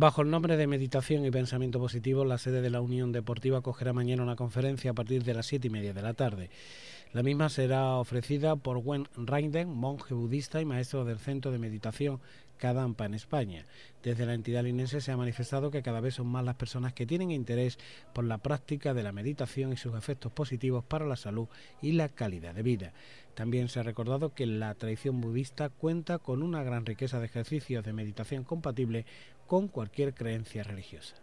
Bajo el nombre de Meditación y Pensamiento Positivo, la sede de la Unión Deportiva acogerá mañana una conferencia a partir de las siete y media de la tarde. La misma será ofrecida por Wen Reinden, monje budista y maestro del centro de meditación Kadampa en España. Desde la entidad linense se ha manifestado que cada vez son más las personas que tienen interés por la práctica de la meditación y sus efectos positivos para la salud y la calidad de vida. También se ha recordado que la tradición budista cuenta con una gran riqueza de ejercicios de meditación compatible con cualquier creencia religiosa.